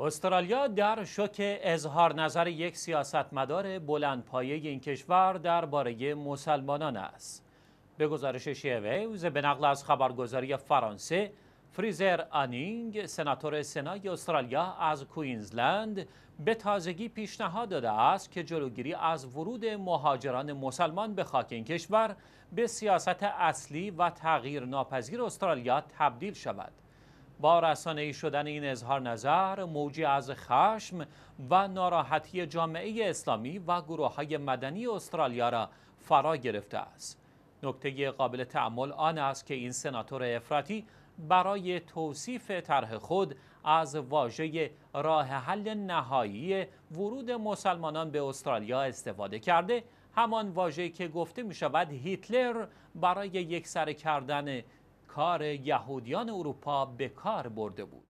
استرالیا در شوک اظهار نظر یک سیاستمدار بلندپایه این کشور درباره مسلمانان است. به گزارش شیویوز به نقل از خبرگزاری فرانسه، فریزر آنینگ، سناتور سنای استرالیا از کوینزلند، به تازگی پیشنهاد داده است که جلوگیری از ورود مهاجران مسلمان به خاک این کشور به سیاست اصلی و تغییر ناپذیر استرالیا تبدیل شود. با رسانه شدن این اظهار نظر موجی از خشم و ناراحتی جامعه اسلامی و گروه های مدنی استرالیا را فرا گرفته است. نکته قابل تعمل آن است که این سناتور افراتی برای توصیف طرح خود از واژه راه حل نهایی ورود مسلمانان به استرالیا استفاده کرده همان واژه که گفته می شود هیتلر برای سر کردن کار یهودیان اروپا به کار برده بود